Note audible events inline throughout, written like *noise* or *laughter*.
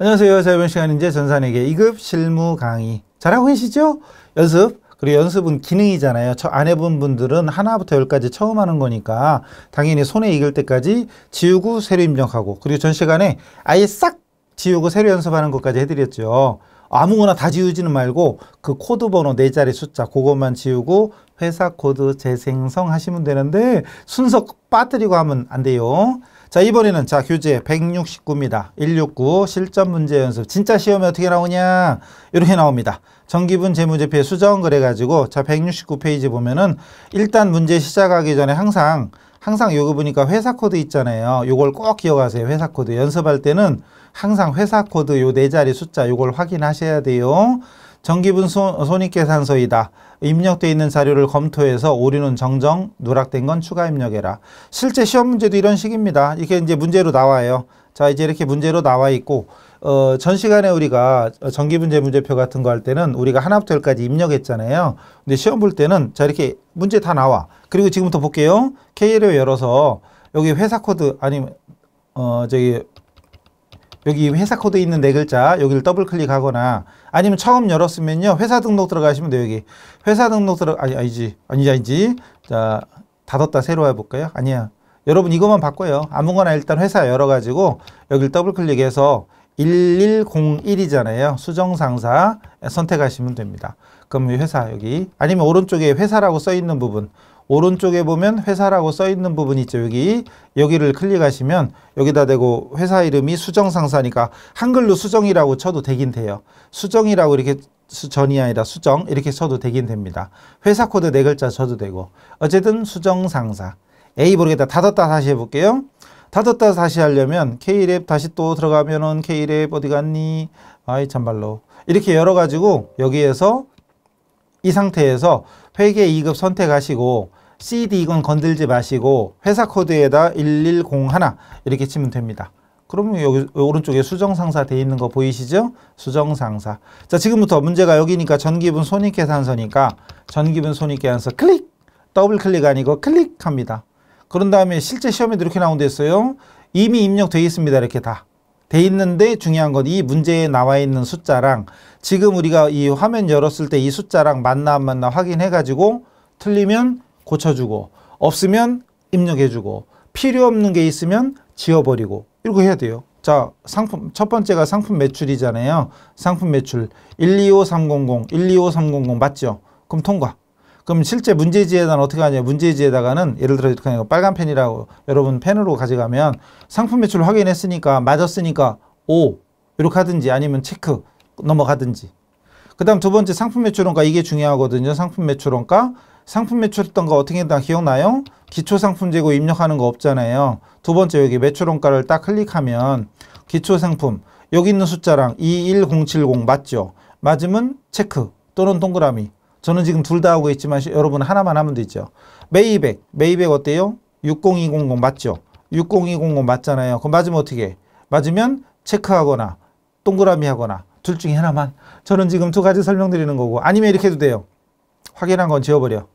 안녕하세요. 자이번 시간 이제 전산에게 2급 실무 강의. 잘하고 계시죠? 연습. 그리고 연습은 기능이잖아요. 안 해본 분들은 하나부터 열까지 처음 하는 거니까 당연히 손에 익을 때까지 지우고 새로 입력하고 그리고 전 시간에 아예 싹 지우고 새로 연습하는 것까지 해드렸죠. 아무거나 다 지우지는 말고 그 코드 번호 네 자리 숫자 그것만 지우고 회사 코드 재생성 하시면 되는데 순서 빠뜨리고 하면 안 돼요. 자, 이번에는 자, 교재 169입니다. 169 실전 문제 연습. 진짜 시험에 어떻게 나오냐? 이렇게 나옵니다. 정기분 재무제표의 수정 그래 가지고 자, 169페이지 보면은 일단 문제 시작하기 전에 항상 항상 요거 보니까 회사 코드 있잖아요. 요걸 꼭 기억하세요. 회사 코드. 연습할 때는 항상 회사 코드 요 네 자리 숫자 요걸 확인하셔야 돼요. 정기분 손익계산서이다. 입력되어 있는 자료를 검토해서 오류는 정정, 누락된 건 추가 입력해라. 실제 시험 문제도 이런 식입니다. 이게 이제 문제로 나와요. 자 이제 이렇게 문제로 나와 있고 어, 전 시간에 우리가 정기분제 문제표 같은 거 할 때는 우리가 하나부터 열까지 입력했잖아요. 근데 시험 볼 때는 자 이렇게 문제 다 나와. 그리고 지금부터 볼게요. KL을 열어서 여기 회사 코드 아니면 어 저기 여기 회사 코드 있는 네 글자 여기를 더블 클릭하거나 아니면 처음 열었으면요 회사 등록 들어가시면 돼요 여기 회사 등록 들어 아니 아니지 아니지 아니지 자 닫았다 새로 해볼까요 아니야 여러분 이것만 바꿔요 아무거나 일단 회사 열어가지고 여기를 더블 클릭해서 1101이잖아요 수정상사 선택하시면 됩니다 그럼 회사 여기 아니면 오른쪽에 회사라고 써 있는 부분 오른쪽에 보면 회사라고 써 있는 부분 있죠. 여기 여기를 클릭하시면 여기다 대고 회사 이름이 수정상사니까 한글로 수정이라고 쳐도 되긴 돼요. 수정이라고 이렇게 전이 아니라 수정 이렇게 쳐도 되긴 됩니다. 회사 코드 네 글자 쳐도 되고 어쨌든 수정상사 A 모르겠다 닫았다 다시 해볼게요. 닫았다 다시 하려면 K랩 다시 또 들어가면은 K랩 어디 갔니? 아이 참말로 이렇게 열어가지고 여기에서 이 상태에서 회계 2급 선택하시고 c d 이건 건들지 마시고 회사 코드에다 1101 이렇게 치면 됩니다. 그러면 여기 오른쪽에 수정상사 돼 있는 거 보이시죠? 수정상사. 자 지금부터 문제가 여기니까 전기분 손익계산서니까 전기분 손익계산서 클릭! 더블 클릭 아니고 클릭합니다. 그런 다음에 실제 시험에도 이렇게 나온 데 있어요. 이미 입력돼 있습니다. 이렇게 다. 돼 있는데 중요한 건 이 문제에 나와 있는 숫자랑 지금 우리가 이 화면 열었을 때 이 숫자랑 맞나 안 맞나 확인해 가지고 틀리면 고쳐주고 없으면 입력해주고 필요 없는 게 있으면 지워버리고 이렇게 해야 돼요. 자, 상품 첫 번째가 상품 매출이잖아요. 상품 매출 125300, 125300 맞죠? 그럼 통과. 그럼 실제 문제지에다는 어떻게 하냐? 문제지에다가는 예를 들어 이렇게 빨간 펜이라고 여러분 펜으로 가져가면 상품 매출 확인했으니까 맞았으니까 오 이렇게 하든지 아니면 체크 넘어가든지. 그다음 두 번째 상품 매출원가 이게 중요하거든요. 상품 매출원가 상품 매출했던 거 어떻게 했다 기억나요? 기초상품 재고 입력하는 거 없잖아요. 두 번째 여기 매출원가를 딱 클릭하면 기초상품 여기 있는 숫자랑 21070 맞죠? 맞으면 체크 또는 동그라미 저는 지금 둘 다 하고 있지만 여러분 하나만 하면 되죠. 메이백 메이백 어때요? 60200 맞죠? 60200 맞잖아요. 그럼 맞으면 어떻게 맞으면 체크하거나 동그라미 하거나 둘 중에 하나만 저는 지금 두 가지 설명드리는 거고 아니면 이렇게 해도 돼요. 확인한 건 지워버려.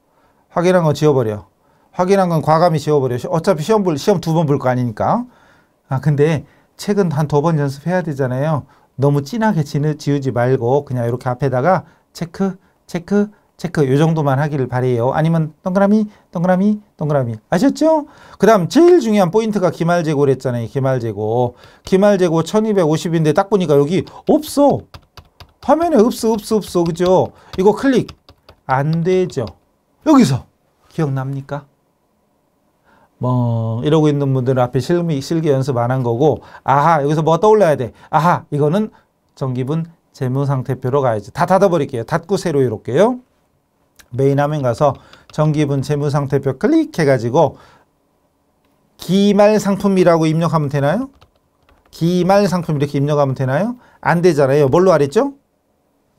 확인한 건 지워버려. 확인한 건 과감히 지워버려. 어차피 시험 볼, 시험 두 번 볼 거 아니니까. 아, 근데 책은 한 두 번 연습해야 되잖아요. 너무 진하게 지우지 말고 그냥 이렇게 앞에다가 체크, 체크, 체크 요 정도만 하기를 바래요. 아니면 동그라미, 동그라미, 동그라미. 아셨죠? 그 다음 제일 중요한 포인트가 기말재고랬잖아요. 기말재고. 기말재고 1250인데 딱 보니까 여기 없어. 화면에 없어, 없어, 없어. 그죠? 이거 클릭. 안 되죠. 여기서 기억납니까? 뭐 이러고 있는 분들 앞에 실기, 실기 연습 안 한 거고 아하 여기서 뭐 떠올라야 돼 아하 이거는 정기분 재무상태표로 가야지 다 닫아버릴게요 닫고 새로 이렇게요 메인 화면 가서 정기분 재무상태표 클릭해가지고 기말 상품이라고 입력하면 되나요? 기말 상품 이렇게 입력하면 되나요? 안 되잖아요 뭘로 하랬죠?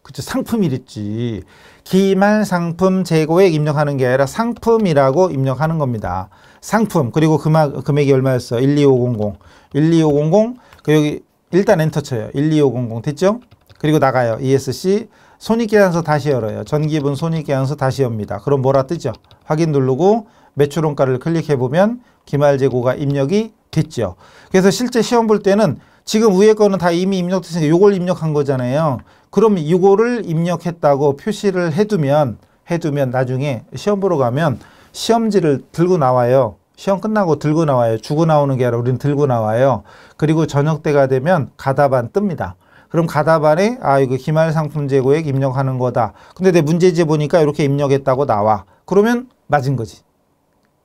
그쵸 상품이 랬지 기말 상품 재고액 입력하는 게 아니라 상품이라고 입력하는 겁니다 상품 그리고 금액, 금액이 얼마였어 12500 12500그 여기 일단 엔터 쳐요 12500 됐죠 그리고 나가요 ESC 손익계산서 다시 열어요 전기분 손익계산서 다시 엽니다 그럼 뭐라 뜨죠 확인 누르고 매출원가를 클릭해 보면 기말 재고가 입력이 됐죠 그래서 실제 시험 볼 때는 지금 위에 거는 다 이미 입력됐으니까 요걸 입력한 거잖아요. 그럼 이거를 입력했다고 표시를 해두면 해두면 나중에 시험 보러 가면 시험지를 들고 나와요. 시험 끝나고 들고 나와요. 주고 나오는 게 아니라 우리는 들고 나와요. 그리고 저녁 때가 되면 가다반 뜹니다. 그럼 가다반에 아 이거 기말 상품 재고액 입력하는 거다. 근데 내 문제지 보니까 이렇게 입력했다고 나와. 그러면 맞은 거지.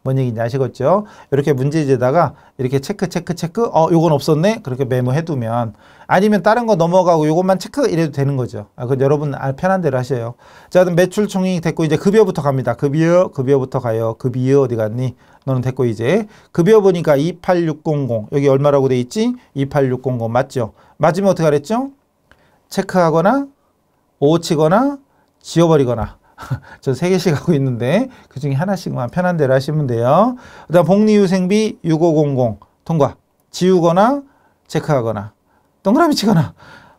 뭔 얘기인지 아시겠죠? 이렇게 문제지에다가 이렇게 체크 체크 체크 어 요건 없었네 그렇게 메모해두면 아니면 다른 거 넘어가고 요것만 체크 이래도 되는 거죠. 아, 그건 여러분 편한 대로 하셔요. 자 그럼 매출 총액 됐고 이제 급여부터 갑니다. 급여 급여부터 가요. 급여 어디 갔니? 너는 됐고 이제 급여 보니까 28600 여기 얼마라고 돼 있지? 28600 맞죠? 맞으면 어떻게 하랬죠? 체크하거나 오치거나 지워버리거나 *laughs* 전세 개씩 하고 있는데 그 중에 하나씩만 편한 대로 하시면 돼요. 그다음 복리후생비 6500 통과. 지우거나 체크하거나 동그라미 치거나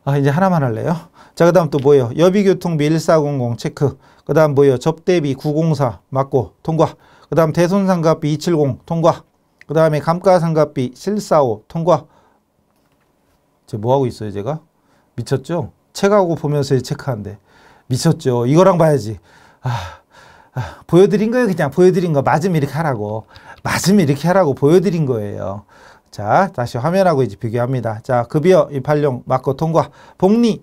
아, 이제 하나만 할래요. 자, 그 다음 또 뭐예요? 여비교통비 1400 체크. 그 다음 뭐예요? 접대비 904 맞고 통과. 그 다음 대손상가비 270 통과. 그 다음에 감가상각비 745 통과. 제가 뭐하고 있어요, 제가? 미쳤죠? 책하고 보면서 체크한데. 미쳤죠. 이거랑 봐야지. 아, 아, 보여드린 거예요. 그냥 보여드린 거. 맞으면 이렇게 하라고. 맞으면 이렇게 하라고 보여드린 거예요. 자, 다시 화면하고 이제 비교합니다. 자, 급여 286 맞고 통과. 복리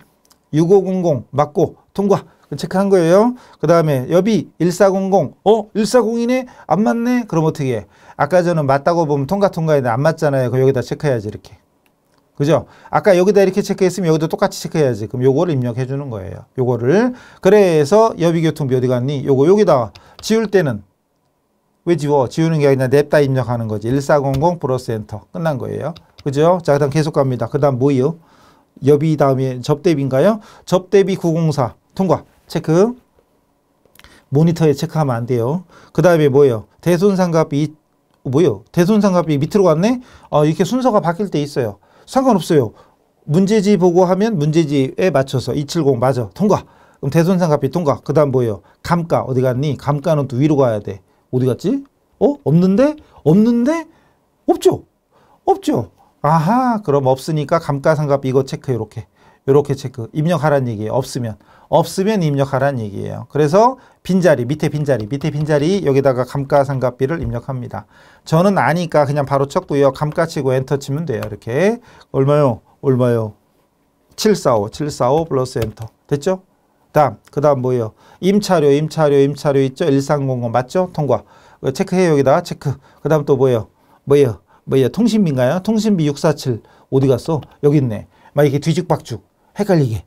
6500 맞고 통과. 체크한 거예요. 그 다음에 여비 1400. 어? 1402네? 안 맞네? 그럼 어떻게 해? 아까 저는 맞다고 보면 통과 통과했데안 맞잖아요. 그 여기다 체크해야지 이렇게. 그죠? 아까 여기다 이렇게 체크했으면 여기도 똑같이 체크해야지. 그럼 요거를 입력해 주는 거예요. 요거를. 그래서 여비교통비 어디 갔니? 요거 여기다 지울 때는 왜 지워? 지우는 게 아니라 냅다 입력하는 거지. 1400 플러스 엔터. 끝난 거예요. 그죠? 자, 그 다음 계속 갑니다. 그 다음 뭐요? 여비 다음에 접대비인가요? 접대비 904. 통과. 체크. 모니터에 체크하면 안 돼요. 그 다음에 뭐예요? 대손상가비 뭐요? 예 대손상가비 밑으로 갔네? 어, 이렇게 순서가 바뀔 때 있어요. 상관없어요. 문제지 보고하면 문제지에 맞춰서 270 맞아. 통과. 그럼 대손상가비 통과. 그 다음 뭐예요? 감가. 어디 갔니? 감가는 또 위로 가야 돼. 어디 갔지? 어? 없는데? 없는데? 없죠? 없죠? 아하 그럼 없으니까 감가상각 이거 체크 요렇게 요렇게 체크 입력하란 얘기예요 없으면 없으면 입력하란 얘기예요. 그래서 빈자리, 밑에 빈자리, 밑에 빈자리 여기다가 감가상각비를 입력합니다. 저는 아니까 그냥 바로 쳤고요. 감가 치고 엔터 치면 돼요. 이렇게 얼마요? 얼마요? 745, 745 플러스 엔터. 됐죠? 다음, 그 다음 뭐예요? 임차료, 임차료, 임차료 있죠? 1300 맞죠? 통과. 그 체크해 요 여기다 체크. 그 다음 또 뭐예요? 뭐예요? 뭐예요? 통신비인가요? 통신비 647 어디 갔어? 여기 있네. 막 이렇게 뒤죽박죽 헷갈리게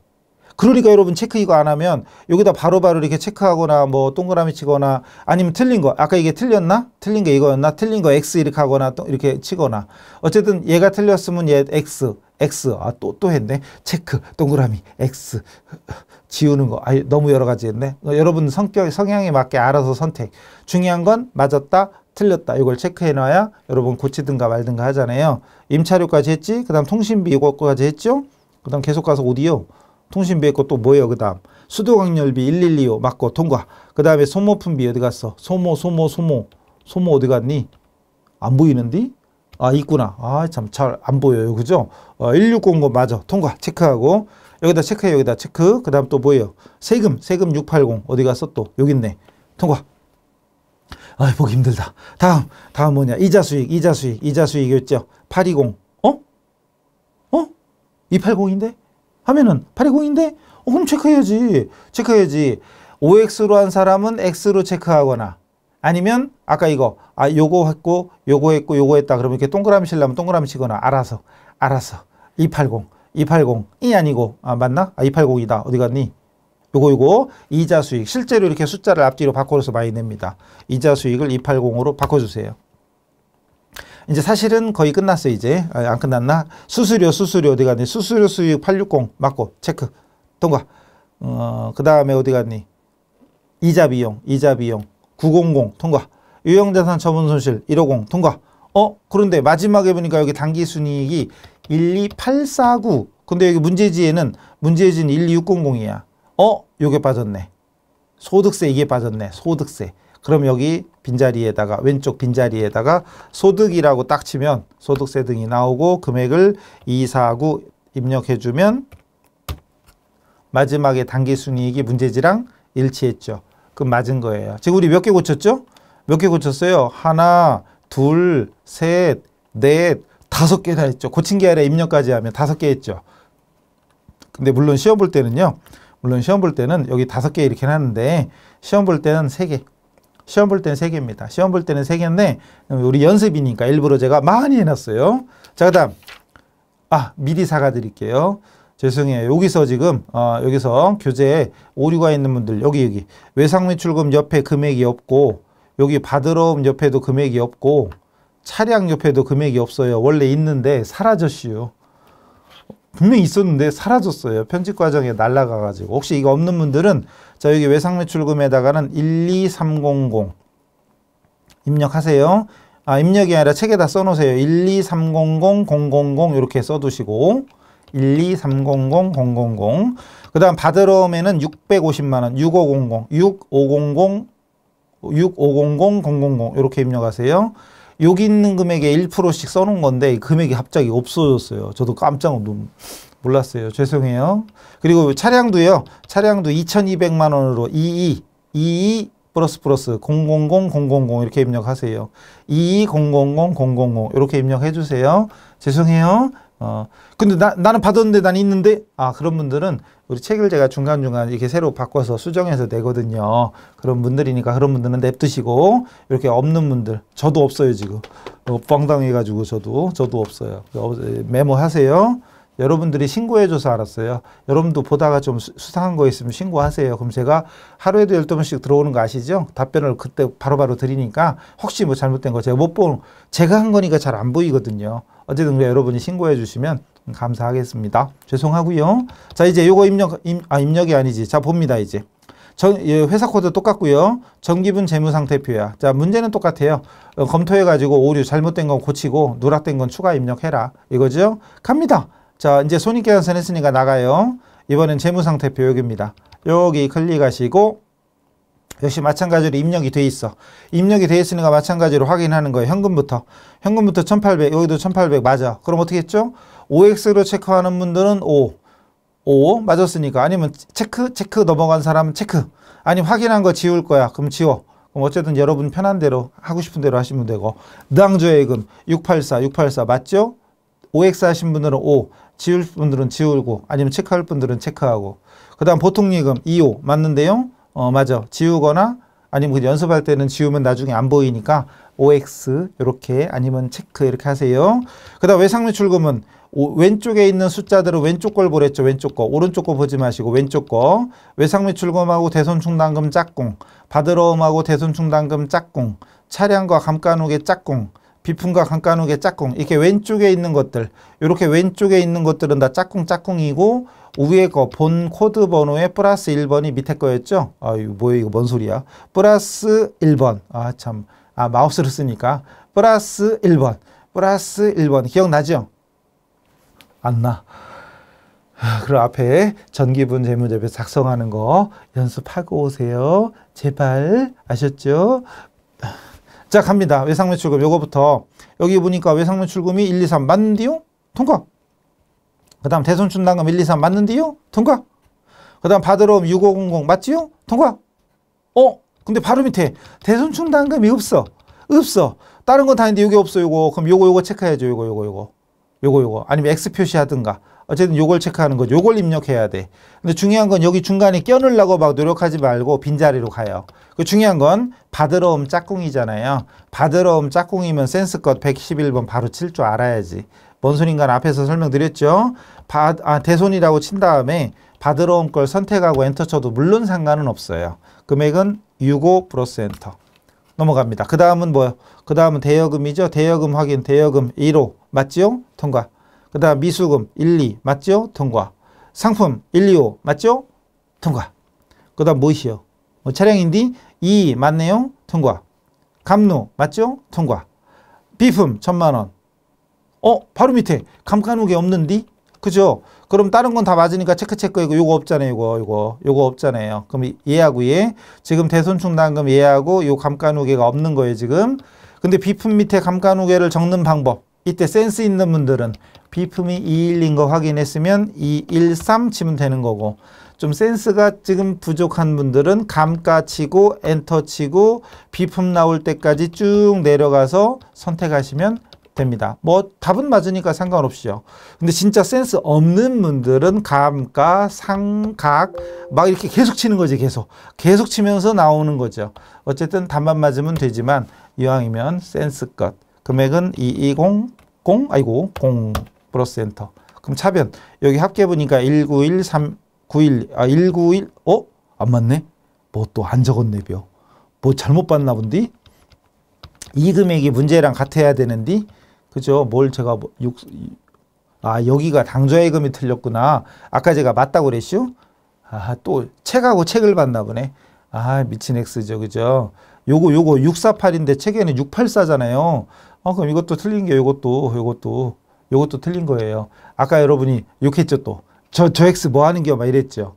그러니까 여러분 체크 이거 안 하면 여기다 바로바로 바로 이렇게 체크하거나 뭐 동그라미 치거나 아니면 틀린 거 아까 이게 틀렸나? 틀린 게 이거였나? 틀린 거 X 이렇게 하거나 또 이렇게 치거나 어쨌든 얘가 틀렸으면 얘 X X 아 또또 또 했네 체크 동그라미 X *laughs* 지우는 거 아, 너무 여러 가지 했네 어, 여러분 성격 성향에 맞게 알아서 선택 중요한 건 맞았다 틀렸다 이걸 체크해놔야 여러분 고치든가 말든가 하잖아요 임차료까지 했지 그 다음 통신비 이거까지 했죠 그 다음 계속 가서 오디오 통신비 했고 또 뭐예요 그 다음 수도광열비1125 맞고 통과 그 다음에 소모품비 어디 갔어 소모 소모 소모 소모 어디 갔니 안보이는데아 있구나 아 참 잘 안 보여요 그죠 어, 1600 맞아 통과 체크하고 여기다 체크해 여기다 체크 그 다음 또 뭐예요 세금 세금 680 어디 갔어 또 여기 있네 통과 아 보기 힘들다 다음 다음 뭐냐 이자 수익 이자 수익 이자 수익이었죠 820 어? 어? 280인데 하면은 820인데 어, 그럼 체크해야지. 체크해야지. OX로 한 사람은 X로 체크하거나 아니면 아까 이거 아 요거 했고 요거 했고 요거 했다 그러면 이렇게 동그라미 치려면 동그라미 치거나 알아서 알아서 280 280이 아니고 아 맞나? 아 280이다. 어디 갔니? 요거 요거 이자 수익 실제로 이렇게 숫자를 앞뒤로 바꿔서 많이 냅니다. 이자 수익을 280으로 바꿔 주세요. 이제 사실은 거의 끝났어 이제 아, 안 끝났나 수수료 수수료 어디 갔니 수수료 수익 860 맞고 체크 통과 어, 그 다음에 어디 갔니 이자 비용 이자 비용 900 통과 유형자산 처분 손실 150 통과 어 그런데 마지막에 보니까 여기 단기 순이익이 12849 근데 여기 문제지에는 문제지는 12600이야 어 요게 빠졌네 소득세 이게 빠졌네 소득세 그럼 여기 빈자리에다가 왼쪽 빈자리에다가 소득이라고 딱 치면 소득세 등이 나오고 금액을 249 입력해 주면 마지막에 단기순이익이 문제지랑 일치했죠. 그럼 맞은 거예요. 지금 우리 몇 개 고쳤죠? 몇 개 고쳤어요? 하나, 둘, 셋, 넷, 다섯 개 다 했죠. 고친 게 아니라 입력까지 하면 다섯 개 했죠. 근데 물론 시험 볼 때는요. 물론 시험 볼 때는 여기 다섯 개 이렇게 하는데 시험 볼 때는 세 개. 시험 볼 때는 세 개입니다. 시험 볼 때는 3 개인데 우리 연습이니까 일부러 제가 많이 해놨어요. 자, 그다음 아 미리 사과드릴게요. 죄송해요. 여기서 지금 어, 여기서 교재에 오류가 있는 분들 여기 여기 외상매출금 옆에 금액이 없고 여기 받으러움 옆에도 금액이 없고 차량 옆에도 금액이 없어요. 원래 있는데 사라졌어요. 분명히 있었는데 사라졌어요. 편집 과정에 날라가가지고. 혹시 이거 없는 분들은 자 여기 외상 매출금에다가는 12300 입력하세요. 아 입력이 아니라 책에다 써놓으세요. 123000000 이렇게 써두시고 123000000그 다음 받으러 오면은 650만원 6500 6500 6500 000 이렇게 입력하세요. 여기 있는 금액에 1%씩 써놓은 건데 금액이 갑자기 없어졌어요. 저도 깜짝 놀랐어요. 죄송해요. 그리고 차량도요. 차량도 2200만 원으로 22, 22 플러스 플러스 000000 이렇게 입력하세요. 22000000 이렇게 입력해 주세요. 죄송해요. 어, 근데 나, 나는 받았는데 난 있는데? 아, 그런 분들은 우리 책을 제가 중간중간 이렇게 새로 바꿔서 수정해서 내거든요. 그런 분들이니까 그런 분들은 냅두시고, 이렇게 없는 분들, 저도 없어요, 지금. 어, 뻥당해가지고 저도, 저도 없어요. 어, 메모하세요. 여러분들이 신고해줘서 알았어요. 여러분도 보다가 좀 수상한 거 있으면 신고하세요. 그럼 제가 하루에도 열두 번씩 들어오는 거 아시죠? 답변을 그때 바로바로 바로 드리니까 혹시 뭐 잘못된 거 제가 못 본, 제가 한 거니까 잘 안 보이거든요. 어쨌든 여러분이 신고해 주시면 감사하겠습니다. 죄송하고요. 자 이제 요거 입력 입, 아 입력이 아니지. 자 봅니다 이제. 정, 예, 회사 코드 똑같고요. 정기분 재무상태표야. 자 문제는 똑같아요. 어, 검토해가지고 오류 잘못된 건 고치고 누락된 건 추가 입력해라. 이거죠. 갑니다. 자 이제 손익계산서 했으니까 나가요. 이번엔 재무상태표 여기입니다. 여기 클릭하시고 역시 마찬가지로 입력이 돼 있어. 입력이 돼 있으니까 마찬가지로 확인하는 거예요. 현금부터. 현금부터 1800, 여기도 1800 맞아. 그럼 어떻게 했죠? OX로 체크하는 분들은 5. 5 맞았으니까 아니면 체크 체크 넘어간 사람은 체크 아니면 확인한 거 지울 거야 그럼 지워 그럼 어쨌든 여러분 편한 대로 하고 싶은 대로 하시면 되고 낭조예금 684 684 맞죠? OX 하신 분들은 5. 지울 분들은 지울고 아니면 체크할 분들은 체크하고 그 다음 보통예금 25 맞는데요 어, 맞아. 지우거나 아니면 연습할 때는 지우면 나중에 안 보이니까 OX 이렇게 아니면 체크 이렇게 하세요. 그 다음 외상매 출금은 왼쪽에 있는 숫자들은 왼쪽 걸 보랬죠. 왼쪽 거. 오른쪽 거 보지 마시고 왼쪽 거. 외상매 출금하고 대손충당금 짝꿍. 바드러움하고 대손충당금 짝꿍. 차량과 감가누계 짝꿍. 비품과 감가누계 짝꿍. 이렇게 왼쪽에 있는 것들. 이렇게 왼쪽에 있는 것들은 다 짝꿍 짝꿍이고 위에 거 본 코드 번호에 플러스 1번이 밑에 거였죠? 아, 이거 뭐야 이거 뭔 소리야? 플러스 1번. 아, 참. 아, 마우스를 쓰니까. 플러스 1번. 플러스 1번. 기억나죠? 안 나. 그럼 앞에 전기분 재무제표 작성하는 거 연습하고 오세요. 제발 아셨죠? 자 갑니다. 외상매출금 요거부터 여기 보니까 외상매출금이 1, 2, 3 맞는디요? 통과. 그 다음 대손충당금 1, 2, 3 맞는데요? 통과. 그 다음 받 바드롬 6500 맞지요? 통과. 어? 근데 바로 밑에 대손충당금이 없어. 없어. 다른 건 다 있는데 이게 없어 요거. 그럼 요거 요거 체크해야죠. 요거 요거 요거. 요거 요거. 아니면 X 표시하든가. 어쨌든 요걸 체크하는 거죠. 요걸 입력해야 돼. 근데 중요한 건 여기 중간에 껴넣으려고 막 노력하지 말고 빈자리로 가요. 그 중요한 건받드러움 짝꿍이잖아요. 받드러움 짝꿍이면 센스껏 111번 바로 칠 줄 알아야지. 뭔손인간 앞에서 설명드렸죠. 받, 아, 대손이라고 친 다음에 받으러 온 걸 선택하고 엔터 쳐도 물론 상관은 없어요. 금액은 유고 플러스 엔터. 넘어갑니다. 그 다음은 뭐요? 그 다음은 대여금이죠. 대여금 확인, 대여금 1호 맞지요? 통과. 그 다음 미수금 1, 2 맞지요? 통과. 상품 1, 2, 호 맞죠? 통과. 그 다음 뭐시요뭐차량인디2 맞네요? 통과. 감로 맞죠? 통과. 비품 1 천만원 어? 바로 밑에 감가누게 없는디? 그죠? 그럼 다른 건 다 맞으니까 체크 체크이거 요거 없잖아요. 이거이거 요거 없잖아요. 그럼 얘하고 얘 예. 지금 대손 충당금 얘하고 요 감가누계가 없는 거예요 지금. 근데 비품 밑에 감가누계를 적는 방법 이때 센스 있는 분들은 비품이 21인 거 확인했으면 213 치면 되는 거고 좀 센스가 지금 부족한 분들은 감가 치고 엔터 치고 비품 나올 때까지 쭉 내려가서 선택하시면 됩니다. 뭐 답은 맞으니까 상관없이요. 근데 진짜 센스 없는 분들은 감가, 상각 막 이렇게 계속 치는 거지 계속. 계속 치면서 나오는 거죠. 어쨌든 답만 맞으면 되지만 이왕이면 센스껏. 금액은 2200 아이고 0 플러스 엔터. 그럼 차변 여기 합계 보니까 191391 아 191 어? 안 맞네. 뭐 또 안 적었네 벼. 뭐 잘못 봤나 본디? 이 금액이 문제랑 같아야 되는데 그죠? 뭘 제가 뭐 육, 아 여기가 당좌예금이 틀렸구나. 아까 제가 맞다고 그랬슈? 아 또 책하고 책을 봤나 보네. 아 미친 X죠 그죠? 요거 요거 648인데 책에는 684잖아요. 아 어, 그럼 이것도 틀린 게 요것도 요것도 요것도 틀린 거예요. 아까 여러분이 욕했죠 또. 저저 X 뭐 하는 겨막 이랬죠.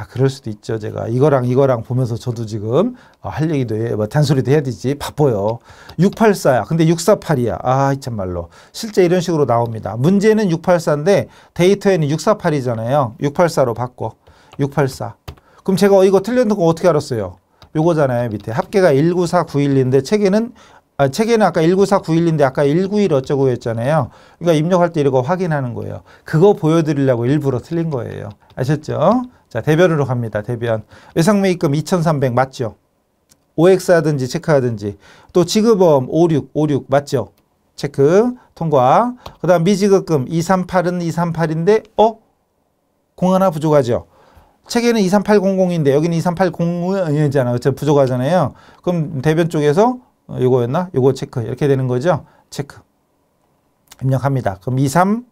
아, 그럴 수도 있죠. 제가 이거랑 이거랑 보면서 저도 지금 아, 할 얘기도 해, 뭐 잔소리도 해야 되지. 바빠요. 684야. 근데 648이야. 아, 참말로. 실제 이런 식으로 나옵니다. 문제는 684인데 데이터에는 648이잖아요. 684로 바꿔. 684. 그럼 제가 어, 이거 틀렸는 거 어떻게 알았어요? 요거잖아요. 밑에 합계가 19491인데 체계는 아, 책에는 아까 19491인데 아까 191 어쩌고 했잖아요. 그러니까 입력할 때 이거 확인하는 거예요. 그거 보여드리려고 일부러 틀린 거예요. 아셨죠? 자, 대변으로 갑니다. 대변. 외상매입금 2,300 맞죠? OX 하든지 체크하든지. 또 지급범 56, 56 맞죠? 체크 통과. 그 다음 미지급금 238은 238인데 어? 공 하나 부족하죠? 체계는 23800인데 여기는 23800이잖아. 요 부족하잖아요. 그럼 대변 쪽에서 이거였나이거 체크 이렇게 되는 거죠. 체크 입력합니다. 그럼 23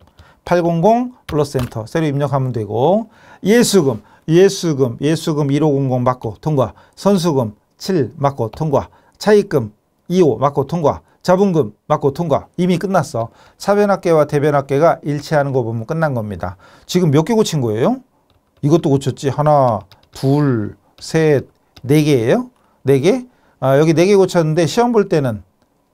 800 플러스 엔터 새로 입력하면 되고 예수금 예수금 예수금 1500 맞고 통과 선수금 7 맞고 통과 차입금 25 맞고 통과 자본금 맞고 통과 이미 끝났어 사변학계와 대변학계가 일치하는 거 보면 끝난 겁니다 지금 몇 개 고친 거예요? 이것도 고쳤지 하나 둘셋네 개예요 네 개? 아, 여기 네 개 고쳤는데 시험 볼 때는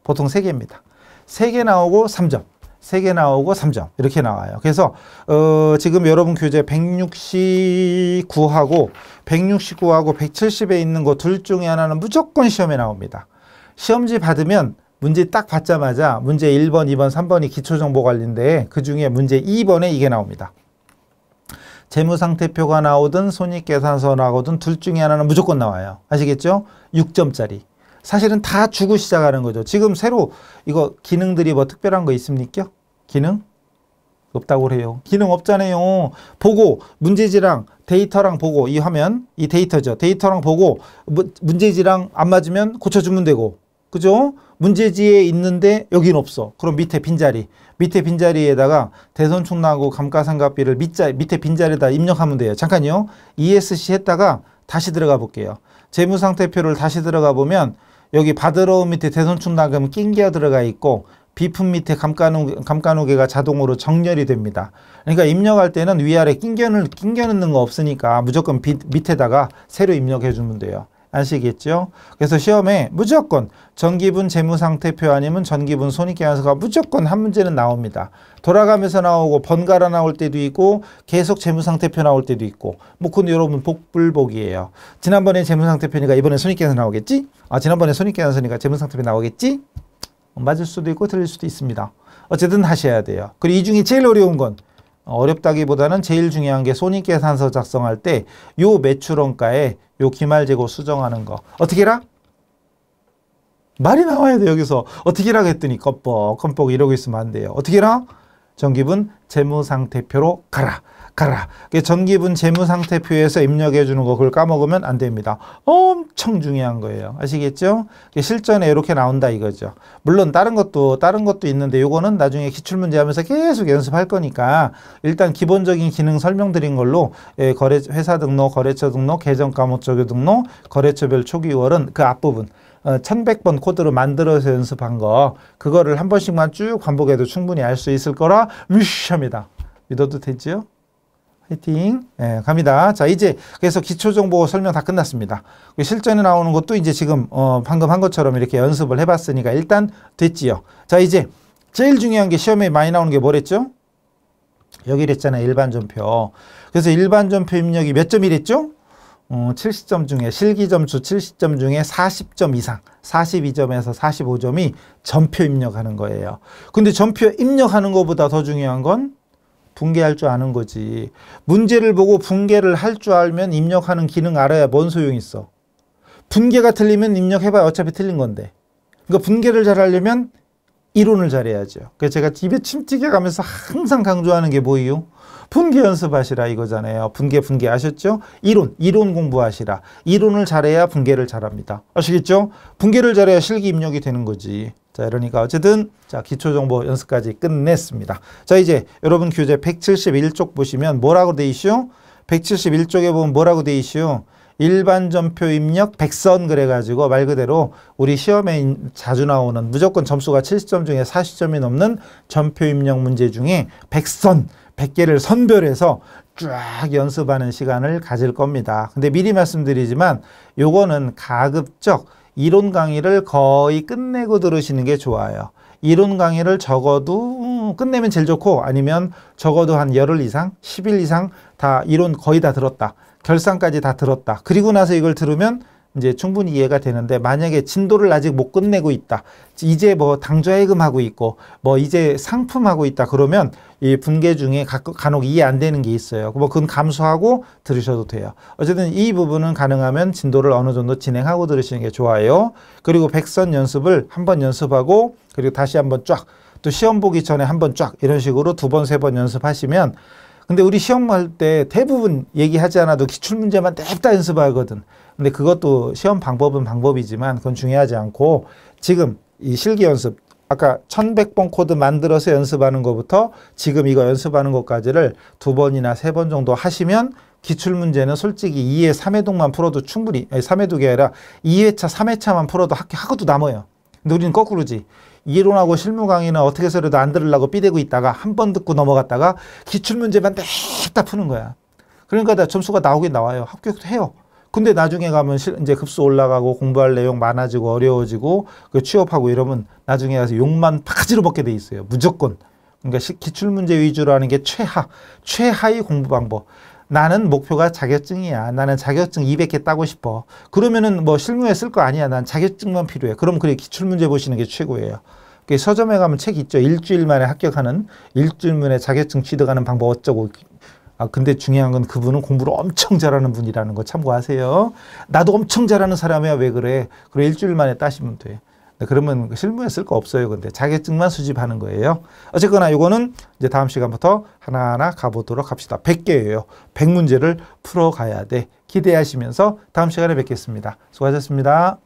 보통 세 개입니다 세 개 나오고 3점 3개 나오고 3점 이렇게 나와요. 그래서 어, 지금 여러분 교재 169하고 169하고 170에 있는 거 둘 중에 하나는 무조건 시험에 나옵니다. 시험지 받으면 문제 딱 받자마자 문제 1번, 2번, 3번이 기초정보 관리인데 그 중에 문제 2번에 이게 나옵니다. 재무상태표가 나오든 손익계산서 나오든 둘 중에 하나는 무조건 나와요. 아시겠죠? 6점짜리. 사실은 다 주고 시작하는 거죠. 지금 새로 이거 기능들이 뭐 특별한 거 있습니까? 기능? 없다고 그래요. 기능 없잖아요. 보고 문제지랑 데이터랑 보고 이 화면 이 데이터죠. 데이터랑 보고 뭐, 문제지랑 안 맞으면 고쳐주면 되고 그죠? 문제지에 있는데 여긴 없어. 그럼 밑에 빈자리 밑에 빈자리에다가 대선 충당하고 감가상각비를 밑자, 밑에 빈자리에다 입력하면 돼요. 잠깐요. ESC 했다가 다시 들어가 볼게요. 재무상태표를 다시 들어가 보면 여기 바드러우 밑에 대선충당금 낑겨 들어가 있고 비품 밑에 감가누, 개가 자동으로 정렬이 됩니다. 그러니까 입력할 때는 위아래 낑겨, 낑겨 넣는 거 없으니까 무조건 비, 밑에다가 새로 입력해 주면 돼요. 아시겠죠? 그래서 시험에 무조건 전기분 재무상태표 아니면 전기분 손익계산서가 무조건 한 문제는 나옵니다. 돌아가면서 나오고 번갈아 나올 때도 있고 계속 재무상태표 나올 때도 있고 뭐 그건 여러분 복불복이에요. 지난번에 재무상태표니까 이번에 손익계산서 나오겠지? 아 지난번에 손익계산서니까 재무상태표 나오겠지? 맞을 수도 있고 틀릴 수도 있습니다. 어쨌든 하셔야 돼요. 그리고 이 중에 제일 어려운 건 어렵다기보다는 제일 중요한 게 손익계산서 작성할 때 요 매출원가에 요 기말재고 수정하는 거 어떻게라? 말이 나와야 돼 여기서 어떻게라 했더니 껌뻑 껌뻑 이러고 있으면 안 돼요 어떻게라? 정기분 재무상태표로 가라 가라. 전기분 재무상태표에서 입력해 주는 거 그걸 까먹으면 안 됩니다. 엄청 중요한 거예요. 아시겠죠? 실전에 이렇게 나온다 이거죠. 물론 다른 것도 다른 것도 있는데 이거는 나중에 기출문제 하면서 계속 연습할 거니까 일단 기본적인 기능 설명드린 걸로 예, 거래 회사 등록, 거래처 등록, 계정 과목 적용 등록, 거래처별 초기 월은 그 앞부분 어, 1100번 코드로 만들어서 연습한 거 그거를 한 번씩만 쭉 반복해도 충분히 알 수 있을 거라 위시합니다. 믿어도 되지요? 화이팅. 예, 갑니다. 자, 이제 그래서 기초정보 설명 다 끝났습니다. 실전에 나오는 것도 이제 지금 어, 방금 한 것처럼 이렇게 연습을 해봤으니까 일단 됐지요. 자, 이제 제일 중요한 게 시험에 많이 나오는 게 뭐랬죠? 여기랬잖아요. 일반전표. 그래서 일반전표 입력이 몇 점이랬죠? 어, 70점 중에 실기점수 70점 중에 40점 이상 42점에서 45점이 전표 입력하는 거예요. 근데 전표 입력하는 것보다 더 중요한 건 붕괴할 줄 아는 거지. 문제를 보고 붕괴를 할 줄 알면 입력하는 기능 알아야 뭔 소용 있어. 붕괴가 틀리면 입력해봐야 어차피 틀린 건데. 그러니까 붕괴를잘 하려면 이론을 잘해야죠. 그래서 제가 집에침 튀겨가면서 항상 강조하는 게 뭐예요? 분계 연습하시라 이거잖아요. 분계 분계 아셨죠? 이론, 이론 공부하시라. 이론을 잘해야 분계를 잘합니다. 아시겠죠? 분계를 잘해야 실기 입력이 되는 거지. 자, 이러니까 어쨌든 자, 기초정보 연습까지 끝냈습니다. 자, 이제 여러분 교재 171쪽 보시면 뭐라고 돼 있슈? 171쪽에 보면 뭐라고 돼 있슈? 일반 점표 입력 100선 그래가지고 말 그대로 우리 시험에 자주 나오는 무조건 점수가 70점 중에 40점이 넘는 점표 입력 문제 중에 100선, 100개를 선별해서 쫙 연습하는 시간을 가질 겁니다. 근데 미리 말씀드리지만 요거는 가급적 이론 강의를 거의 끝내고 들으시는 게 좋아요. 이론 강의를 적어도 음, 끝내면 제일 좋고 아니면 적어도 한 열흘 이상, 10일 이상 다 이론 거의 다 들었다. 결산까지 다 들었다. 그리고 나서 이걸 들으면 이제 충분히 이해가 되는데 만약에 진도를 아직 못 끝내고 있다. 이제 뭐 당좌예금하고 있고 뭐 이제 상품하고 있다 그러면 이 분계 중에 간혹 이해 안 되는 게 있어요. 뭐 그건 감수하고 들으셔도 돼요. 어쨌든 이 부분은 가능하면 진도를 어느 정도 진행하고 들으시는 게 좋아요. 그리고 백선 연습을 한 번 연습하고 그리고 다시 한 번 쫙 또 시험 보기 전에 한 번 쫙 이런 식으로 두 번, 세 번 연습하시면 근데 우리 시험할 때 대부분 얘기하지 않아도 기출문제만 냅다 연습하거든. 근데 그것도 시험 방법은 방법이지만 그건 중요하지 않고 지금 이 실기 연습 아까 1100번 코드 만들어서 연습하는 것부터 지금 이거 연습하는 것까지를 두 번이나 세 번 정도 하시면 기출문제는 솔직히 2회 3회동만 풀어도 충분히 아니, 3회 두개 아니라 2회차 3회차만 풀어도 학, 하고도 남아요. 근데 우리는 거꾸로지. 이론하고 실무 강의는 어떻게 해서라도 안 들으려고 삐대고 있다가 한 번 듣고 넘어갔다가 기출문제만 다 푸는 거야. 그러니까 다 점수가 나오긴 나와요. 합격도 해요. 근데 나중에 가면 실, 이제 급수 올라가고 공부할 내용 많아지고 어려워지고 그 취업하고 이러면 나중에 가서 욕만 바가지로 먹게 돼 있어요. 무조건. 그러니까 기출문제 위주로 하는 게 최하, 최하의 공부 방법. 나는 목표가 자격증이야. 나는 자격증 200개 따고 싶어. 그러면은 뭐 실무에 쓸 거 아니야. 난 자격증만 필요해. 그럼 그래 기출문제 보시는 게 최고예요. 그 서점에 가면 책 있죠. 일주일 만에 합격하는 일주일 만에 자격증 취득하는 방법 어쩌고. 아 근데 중요한 건 그분은 공부를 엄청 잘하는 분이라는 거 참고하세요. 나도 엄청 잘하는 사람이야. 왜 그래? 그래 일주일 만에 따시면 돼. 네, 그러면 실무에 쓸 거 없어요. 근데 자격증만 수집하는 거예요. 어쨌거나 이거는 이제 다음 시간부터 하나하나 가보도록 합시다. 100개예요. 100문제를 풀어가야 돼. 기대하시면서 다음 시간에 뵙겠습니다. 수고하셨습니다.